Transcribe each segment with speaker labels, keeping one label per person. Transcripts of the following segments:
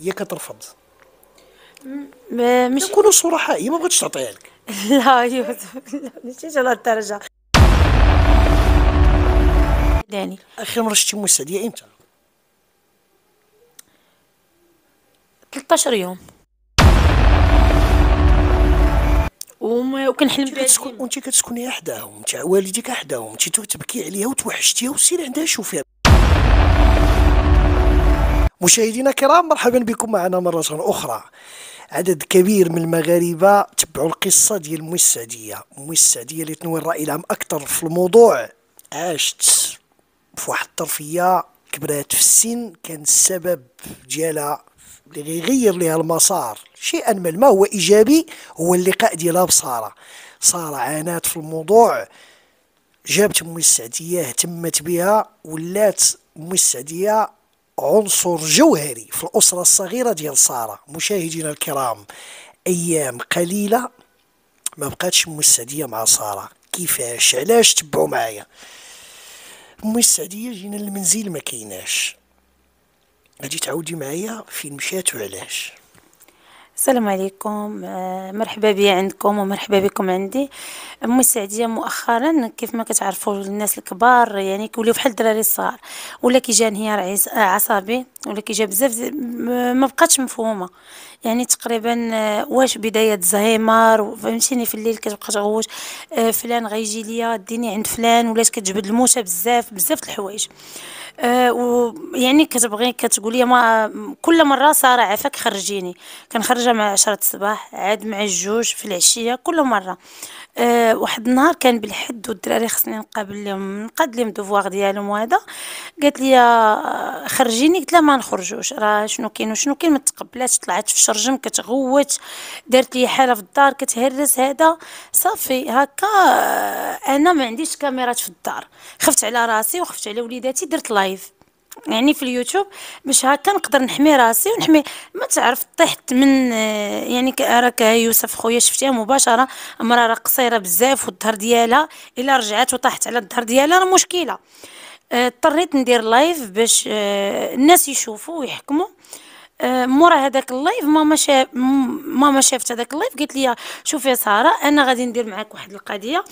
Speaker 1: هي كترفض مش نكونوا صراحة هي ما بغاتش تعطيها لك
Speaker 2: لا هي ماشي على الدرجه
Speaker 1: داني اخر مره شفتي مستديه امتى 13 يوم وما وكنحلم كتسكن وانت كتسكني حداهم انت والديك حداهم انت تبكي عليها وتوحشتيها وسيري عندها شوفيها مشاهدينا الكرام مرحبا بكم معنا مرة أخرى عدد كبير من المغاربة تبعوا القصة ديال مويس السعدية مويس السعدية اللي تنوي الرأي العام أكثر في الموضوع عاشت في واحد الطرفية كبرات في السن كان السبب ديالها اللي غيغير لها المسار شيئا ما ما هو إيجابي هو اللقاء ديالها بسارة سارة عانات في الموضوع جابت مويس السعدية اهتمت بها ولات مويس السعدية عنصر جوهري في الأسرة الصغيرة ديال سارة مشاهدينا الكرام أيام قليلة ما بقاتش أم السعدية مع سارة كيفاش علاش تبعوا معايا أم السعدية جينا للمنزل ما كيناش غادي تعاودي معايا فين مشات وعلاش
Speaker 2: السلام عليكم آه، مرحبا بي عندكم ومرحبا بكم عندي امي السعديه مؤخرا كيف ما كتعرفوا الناس الكبار يعني كيوليو بحال الدراري الصغار ولا كيجي انهيار آه، عصبي ولا كيجا بزاف ما بقاتش مفهومه يعني تقريبا آه، واش بدايه الزهايمر فهمتيني في الليل كتبقى تغوت آه، فلان غيجي ليا ديني عند فلان ولات كتجبد الموشه بزاف بزاف الحوايج آه، ويعني كتبغي كتقول لي ما كل مره ساره عافاك خرجيني كنخرجها مع عشرة الصباح عاد مع الجوج في العشيه كل مره أه واحد النهار كان بالحد والدراري خصني نقابل لهم نقاد لهم دوفوار ديالهم وهذا قالت لي خرجيني قلت لها نخرجوش راه شنو كاين وشنو كاين ما تقبلاتش طلعت في الشرجم كتغوت دارت لي حاله في الدار كتهرس هذا صافي هكا آه، انا ما عنديش كاميرات في الدار خفت على راسي وخفت على وليداتي درت لايف يعني في اليوتيوب باش هكا نقدر نحمي راسي ونحمي ما تعرف طحت من آه، يعني راك يوسف خويا شفتيها مباشره امراه راه قصيره بزاف والظهر ديالها الا رجعت وطاحت على الظهر ديالها راه مشكله اضطريت ندير لايف باش آه، الناس يشوفوا ويحكموا آه، مورا هذاك اللايف ماما شاف ماما شافت هذاك اللايف قالت لي شوفي يا ساره انا غادي ندير معاك واحد القضيه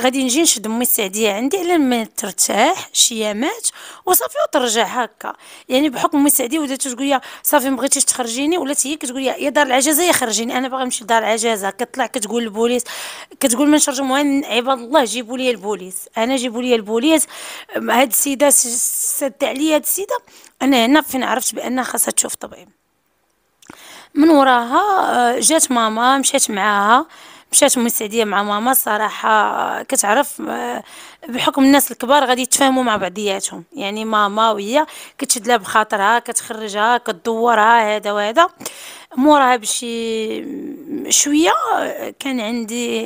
Speaker 2: غادي نجي نشد امي السعديه عندي على ما ترتاح شي يامات وصافي وترجع هكا يعني بحكم امي السعديه ولات تقول لي صافي ما بغيتيش تخرجيني ولات هي كتقول لي يا دار العجزه يا خرجيني انا باغي نمشي لدار العجزه كتطلع كتقول للبوليس كتقول من ما نشرجموها عباد الله جيبوا لي البوليس انا جيبوا لي البوليس هاد السيده سدت عليا هاد السيده انا هنا فين عرفت بان خاصها تشوف طبيب من وراها آه، جات ماما مشات معاها مشات ام السعديه مع ماما صراحه آه، كتعرف آه، بحكم الناس الكبار غادي يتفاهموا مع بعضياتهم يعني ماما وهي كتشد لها بخاطرها كتخرجها كتدورها هذا وهذا موراها بشي شويه كان عندي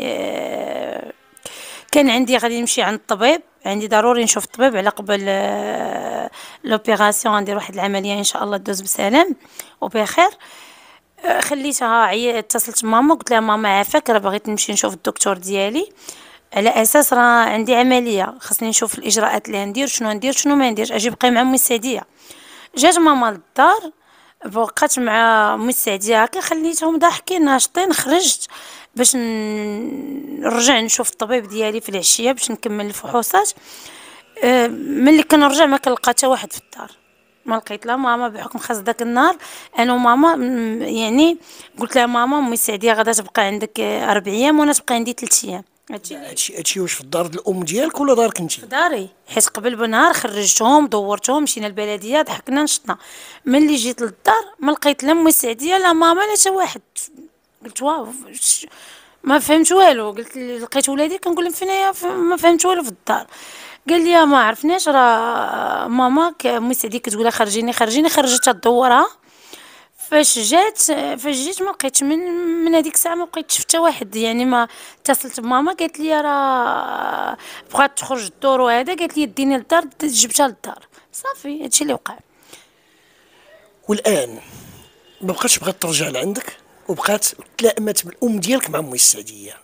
Speaker 2: كان عندي غادي نمشي عند الطبيب عندي ضروري نشوف الطبيب على قبل آه، لوبيراسيون ندير واحد العمليه ان شاء الله تدوز بسلام وبخير آه، خليتها عي اتصلت ماما قلت لها ماما عافاك راه بغيت نمشي نشوف الدكتور ديالي على اساس راه عندي عمليه خصني نشوف الاجراءات اللي ندير شنو ندير شنو ما نديرش اجي بقي مع امي السعديه جات ماما للدار بقات مع امي السعديه هكا خليتهم ضاحكين ناشطين خرجت باش نرجع نشوف الطبيب ديالي في العشيه باش نكمل الفحوصات أه، ملي كنرجع ما كنلقى حتى واحد في الدار ما لقيت لا ماما بحكم خاص داك النهار انا وماما يعني قلت لها ماما امي سعديه غادا تبقى عندك اربع ايام وانا تبقى عندي ثلاث ايام
Speaker 1: هادشي هادشي واش في الدار الام ديالك ولا دارك انت في
Speaker 2: داري حيت قبل بنهار خرجتهم دورتهم مشينا البلديه ضحكنا نشطنا ملي جيت للدار ما لقيت لا امي سعديه لا ماما لا حتى واحد قلت واو ما فهمت والو قلت لقيت ولادي كنقول لهم فينايا ما فهمت والو في الدار قال لي ما عرفناش راه ماما امي سعدي كتقول خرجيني خرجيني خرجت تدورها فاش جات فاش جيت ما لقيتش من من هذيك الساعه ما لقيتش حتى واحد يعني ما اتصلت بماما قالت لي راه بغات تخرج الدور وهذا قالت لي ديني للدار
Speaker 1: جبتها للدار صافي هادشي اللي وقع والان ما بقاتش بغات ترجع لعندك وبقات تلائمت بالام ديالك مع امي السعديه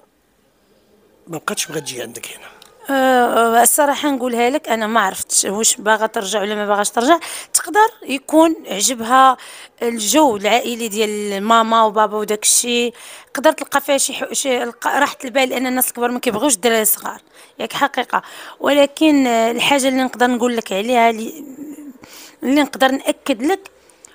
Speaker 1: ما بقاتش بغات تجي عندك هنا
Speaker 2: أه الصراحه نقولها لك انا ما عرفتش واش باغا ترجع ولا ما باغاش ترجع تقدر يكون عجبها الجو العائلي ديال ماما وبابا وداك الشيء قدرت تلقى فيها شي, حو... شي راحه البال لأن الناس الكبار ما كيبغيوش الدراري الصغار ياك حقيقه ولكن الحاجه اللي نقدر نقول لك عليها اللي, اللي نقدر ناكد لك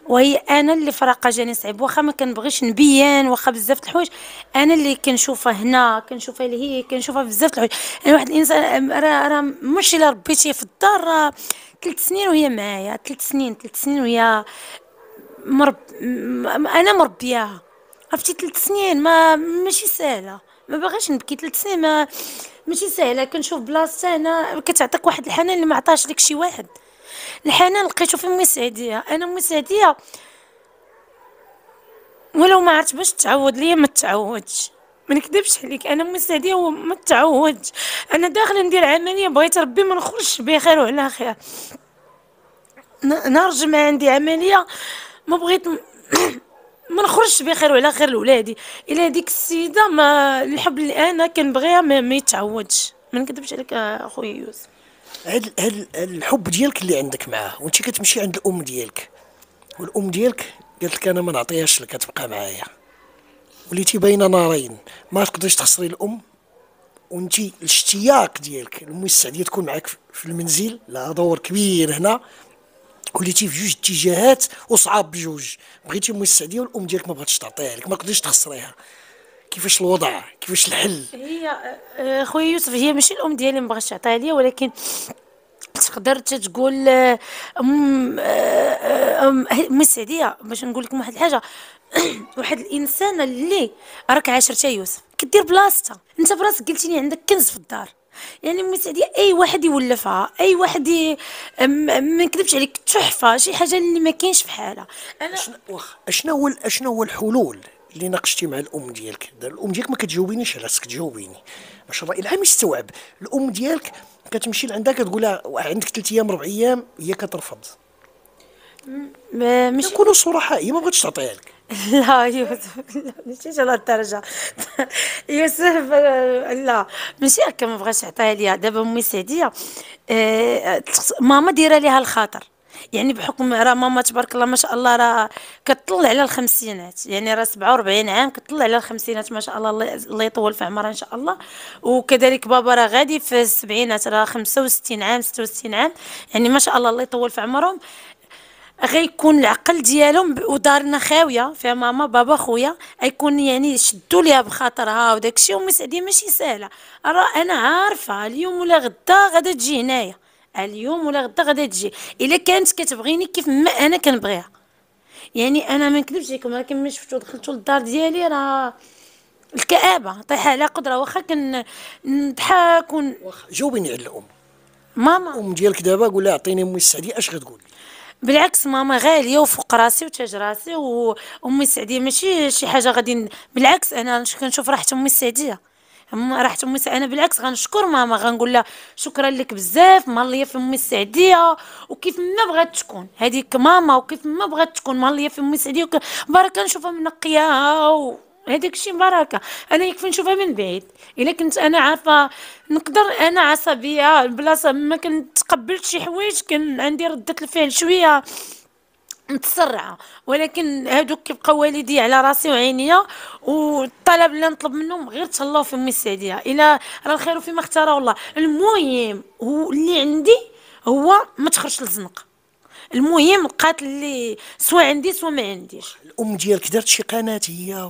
Speaker 2: وهي انا اللي فراقه جاني صعيب واخا ما كنبغيش نبين واخا بزاف الحوايج انا اللي كنشوفها هنا كنشوفها اللي هي كنشوفها بزاف الحوايج انا واحد الانسان راه راه ماشي الا ربيتيه في الدار راه ثلاث سنين وهي معايا ثلاث سنين ثلاث سنين وهي مرب انا مربياها عرفتي ثلاث سنين ما ماشي سهله ما باغيش نبكي ثلاث سنين ما ماشي سهله كنشوف بلاصتها انا كتعطيك واحد الحنان اللي ما عطاهش لك شي واحد الحنان لقيتو في امي سعديه انا ميس سعديه ولو ما عرفت باش تعود ليا ما تعودش ما نكذبش عليك انا سعديه وما تعودش انا داخله ندير عمليه بغيت ربي ما نخرجش بخير وعلى خير نهار ما عندي عمليه ما بغيت ما نخرجش بخير وعلى خير لولادي الا هذيك السيده ما الحب اللي انا كنبغيها ما, ما يتعودش ما نكذبش عليك اخويا يوسف
Speaker 1: هاد هاد الحب ديالك اللي عندك معاه وانت كتمشي عند الام ديالك والام ديالك قالت لك انا ما نعطيهاش لك تبقى معايا وليتي بين نارين ما تقدريش تخسري الام وانت الاشتياق ديالك الموسع السعديه تكون معاك في المنزل لها دور كبير هنا وليتي في جوج اتجاهات وصعاب بجوج بغيتي موسع السعديه والام ديالك ما بغاتش تعطيها لك ما تقدريش تخسريها كيفاش الوضع كيفاش الحل
Speaker 2: هي آه، خويا يوسف هي ماشي الام ديالي ما بغاتش تعطيها ليا ولكن تقدر تقول آه، آه، سعديه باش نقول لكم واحد الحاجه واحد الانسان اللي راك عاشرتها يوسف كدير بلاصتها انت براسك قلتيني عندك كنز في الدار يعني سعديه اي واحد يولفها اي واحد ما نكذبش عليك تحفه شي حاجه اللي ما كاينش حالها انا
Speaker 1: اشنو هو اشنو هو الحلول اللي ناقشتي مع الام ديالك الام ديالك ما كتجاوبينيش على راسك تجاوبيني باش الراي العام يستوعب الام ديالك كتمشي لعندها كتقول لها عندك ثلاث ايام ربع ايام هي كترفض ما مش نكونوا صراحة هي ما بغاتش تعطيها لك لا يوسف لا ماشي على الدرجه يوسف
Speaker 2: لا ماشي هكا ما بغاش يعطيها ليا دابا امي سعديه آه، ماما دايره ليها الخاطر يعني بحكم راه ماما تبارك الله ما شاء الله راه كتطلع على الخمسينات يعني راه 47 عام كتطلع على الخمسينات ما شاء الله الله يطول في عمرها ان شاء الله وكذلك بابا راه غادي في السبعينات راه 65 عام 66 عام يعني ما شاء الله الله يطول في عمرهم غيكون العقل ديالهم ودارنا خاويه فيها ماما بابا خويا غيكون يعني شدوا ليها بخاطرها وداكشي ومسعدي ماشي سهله راه انا عارفه اليوم ولا غدا غادا تجي هنايا اليوم ولا غدا غادي تجي الا كانت كتبغيني كيف ما انا كنبغيها يعني انا ما نكذبش عليكم ولكن كما شفتو دخلتو للدار ديالي راه الكآبة طيح على قدرة واخا كنضحك ون...
Speaker 1: جاوبيني على الأم
Speaker 2: ماما الأم ديالك دابا قول لها عطيني أمي السعدية أش غتقول بالعكس ماما غالية وفوق راسي وتاج راسي وأمي السعدية ماشي شي حاجة غادي بالعكس أنا كنشوف راحة أمي السعدية راح امي انا بالعكس غنشكر ماما غنقول لها شكرا لك بزاف ماليه في امي السعديه وكيف ما بغات تكون هذيك ماما وكيف ما بغات تكون ماليه في امي السعديه بركه نشوفها منقياها و... هذاك الشيء بركه انا يكفي نشوفها من بعيد الا كنت انا عارفه نقدر انا عصبيه البلاصه ما كنتقبلش شي حوايج كان عندي رده الفعل شويه متسرعه ولكن هادوك كيبقاو والدي على راسي وعينيا والطلب اللي نطلب منهم غير تهلاو في امي السعديه الا راه الخير فيما اختاره الله المهم هو اللي عندي هو ما تخرجش للزنق المهم القاتل اللي سواء عندي سواء ما عنديش
Speaker 1: الام ديالك دارت شي قناه هي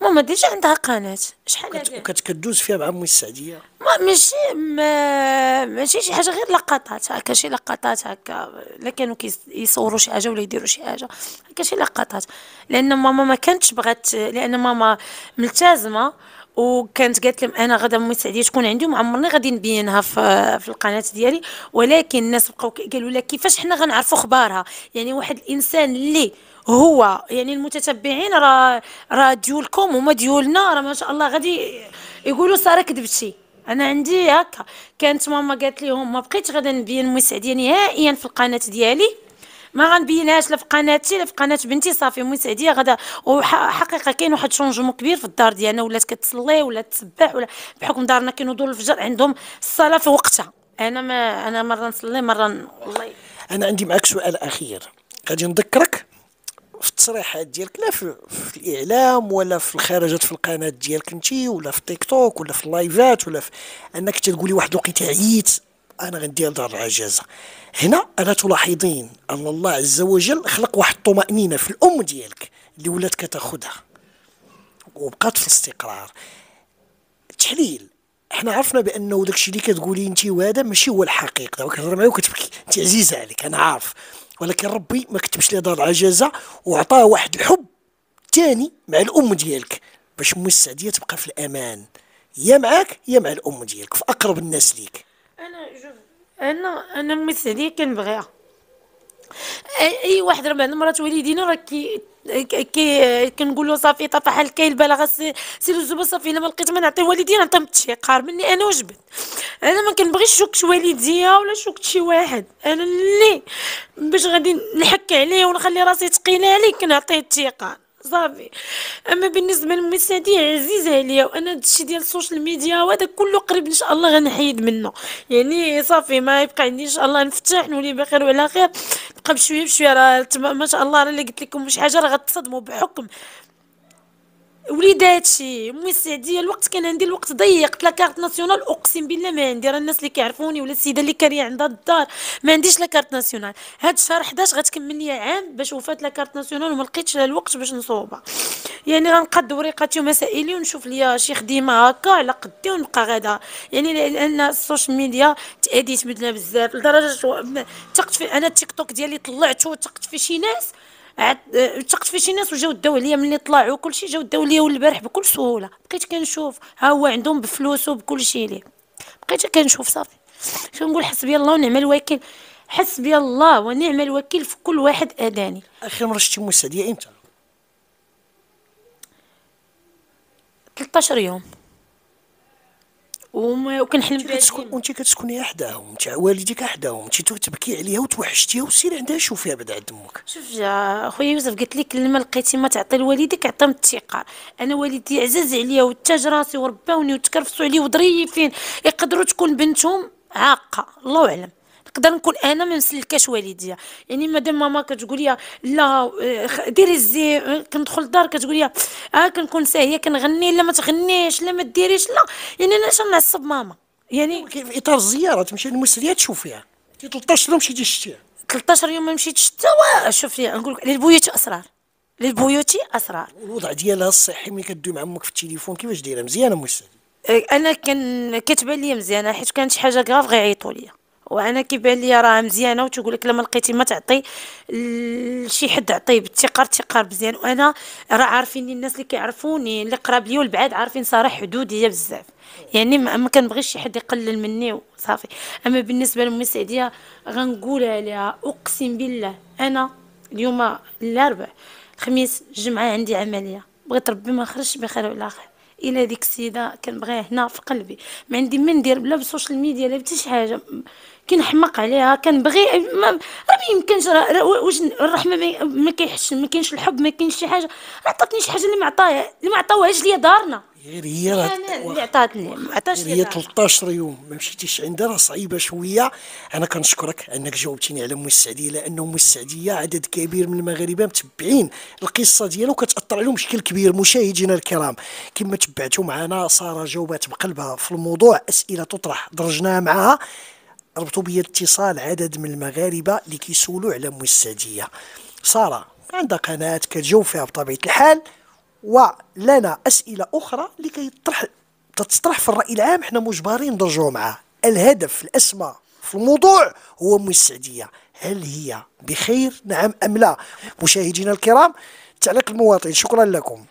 Speaker 1: ماما ديجا عندها قناة شحال هذه وكتكدوز فيها مع امي السعديه
Speaker 2: ما ماشي ما ماشي شي حاجه غير لقطات هكا شي لقطات هكا لا كانوا كيصوروا شي حاجه ولا يديروا شي حاجه هكا شي لقطات لان ماما ما كانتش بغات لان ماما ملتزمه وكانت قالت لهم انا غدا امي السعديه تكون عندي وما عمرني غادي نبينها في, في القناه ديالي ولكن الناس بقاو قالوا لها كيفاش حنا غنعرفوا اخبارها يعني واحد الانسان اللي هو يعني المتتبعين راه راه ديولكم هما ديولنا راه ما شاء الله غادي يقولوا ساره كذبتي انا عندي هكا كانت ماما قالت لهم ما بقيتش غادي نبين المسعديه نهائيا في القناه ديالي ما غنبينهاش لا في قناتي لا في قناه بنتي صافي مسعديه غدا وحقيقه كاين واحد شونجمون كبير في الدار ديالنا ولات كتصلي ولا تسبح ولا بحكم دارنا دور الفجر عندهم الصلاه في وقتها انا ما انا مره نصلي
Speaker 1: مره والله انا عندي معك سؤال اخير غادي نذكرك في التصريحات ديالك لا في, في الاعلام ولا في الخارجات في القناه ديالك انت ولا في التيك توك ولا في اللايفات ولا في انك تقولي واحد الوقيته عييت انا غندير دار العجازه هنا انا تلاحظين ان الله عز وجل خلق واحد الطمانينه في الام ديالك اللي ولات كتاخذها وبقات في الاستقرار تحليل حنا عرفنا بانه داكشي اللي كتقولي انت وهذا ماشي هو الحقيقه كتهضر معايا وكتبكي انت عزيزه عليك انا عارف ولكن ربي ما كتبش لي دار العجزه وعطاه واحد الحب ثاني مع الام ديالك باش ام السعديه تبقى في الامان يا معاك يا مع الام ديالك في اقرب الناس ليك
Speaker 2: انا انا انا ام السعديه كنبغيها اي واحد راه بعض المرات والدينا راه كي كي كنقولوا صافي طفح الكيل بلا سير الزبون صافي الا ما لقيت ما نعطي والدي نعطيه التشيقار مني انا وجبت انا ما كنبغيش شوكت والديا ولا شوكت شي واحد انا اللي باش غادي نحك عليه ونخلي راسي ثقيله عليه كنعطيه التيقان صافي اما بالنسبه للمؤسسه عزيز عزيزه عليا وانا هادشي ديال السوشيال ميديا وهذا كله قريب ان شاء الله غنحيد منه يعني صافي ما يبقى عندي ان شاء الله نفتح نولي بخير وعلى خير نبقى بشويه بشويه راه ما شاء الله راه اللي قلت لكم مش حاجه راه غتصدموا بحكم وليداتي هادشي مي الوقت كان عندي الوقت ضيق لا كارت ناسيونال اقسم بالله ما عندي راه الناس اللي كيعرفوني ولا السيده اللي كاريه عندها الدار ما عنديش لا كارت ناسيونال هاد الشهر 11 غتكمل لي عام باش وفات لا كارت ناسيونال وما لقيتش الوقت باش نصوبها يعني غنقاد وريقاتي ومسائلي ونشوف ليا شي خديمه هكا على قدي ونبقى غادا يعني لان السوشيال ميديا تاديت بدنا بزاف لدرجه تقت في انا التيك توك ديالي طلعته وتقت في شي ناس عاد آه، ثقت في شي ناس وجاو داو عليا ملي طلعوا كلشي جاو داو عليا والبارح بكل سهوله بقيت كنشوف ها هو عندهم بفلوس وبكلشي ليه بقيت كنشوف صافي كنقول حسبي الله ونعم الوكيل حسبي الله ونعم الوكيل في كل واحد اداني اخر مره شفتي موسى سعديه امتى
Speaker 1: 13 يوم وكنحلم بها كتسكن وانت كتسكني حداهم انت والديك حداهم انت تبكي عليها وتوحشتيها وسير عندها شوفيها بعد عند امك شوف
Speaker 2: يا خويا يوسف قلت لك لما لقيتي ما تعطي لوالديك عطيهم الثقه انا والدي عزاز عليا وتاج راسي ورباوني وتكرفصوا عليا وضريفين يقدروا تكون بنتهم عاقه الله اعلم نقدر نكون انا ما مسلكاش والديا يعني مادام ماما كتقول لي لا ديري الزي كندخل الدار كتقول لي اه كنكون ساهيه كنغني لا ما تغنيش لا ما ديريش لا يعني انا نعصب ماما يعني في
Speaker 1: اطار الزياره تمشي للمسريه تشوفيها
Speaker 2: 13 يوم مشيتي شتيها 13 يوم ما مشيتش حتى شوفي نقول لك للبيوت اسرار
Speaker 1: للبيوت اسرار الوضع ديالها الصحي ملي كدوي مع امك في التليفون كيفاش دايره مزيانه مسلي
Speaker 2: انا كان كتبان لي مزيانه حيت كانت
Speaker 1: شي حاجه كغاف غيعيطوا ليا وانا كيبان ليا
Speaker 2: راه مزيانه وتقول لك لما لقيتي ما تعطي لشي حد عطيه بالتقار تقار مزيان وانا راه عارفيني الناس اللي كيعرفوني اللي قراب ليا والبعاد عارفين صراحه حدودي بزاف يعني ما كنبغيش شي حد يقلل مني وصافي اما بالنسبه لامي سعديه غنقولها لها اقسم بالله انا اليوم الاربع الخميس الجمعه عندي عمليه بغيت ربي ما نخرجش بخير وعلى خير الى ديك السيده كنبغيها هنا في قلبي ما عندي ما ندير بلا بالسوشيال ميديا لا بتش حاجه كنحمق عليها كنبغي ما, ما يمكنش واش الرحمه ما, ما كيحش ما كاينش الحب ما كاينش شي حاجه عطاتني شي حاجه اللي معطاها اللي معطاوهاش ليا دارنا
Speaker 1: غير هي اللي عطاتني هي 13 يوم ما مشيتيش عندها راه صعيبه شويه انا كنشكرك انك جاوبتيني على مو السعديه لانه مو السعديه عدد كبير من المغاربه متبعين القصه ديالو وكتاثر عليهم بشكل كبير مشاهدينا الكرام كما تبعتوا معنا ساره جاوبات بقلبها في الموضوع اسئله تطرح درجناها معها ربطوا بيا اتصال عدد من المغاربه اللي كيسولوا على مو السعديه ساره عندها قناه كتجاوب فيها بطبيعه الحال ولنا اسئله اخرى لكي يطرح تطرح في الراي العام احنا مجبرين نرجعوا معاه الهدف الاسمى في الموضوع هو أم السعديه هل هي بخير نعم ام لا مشاهدينا الكرام تعليق المواطن شكرا لكم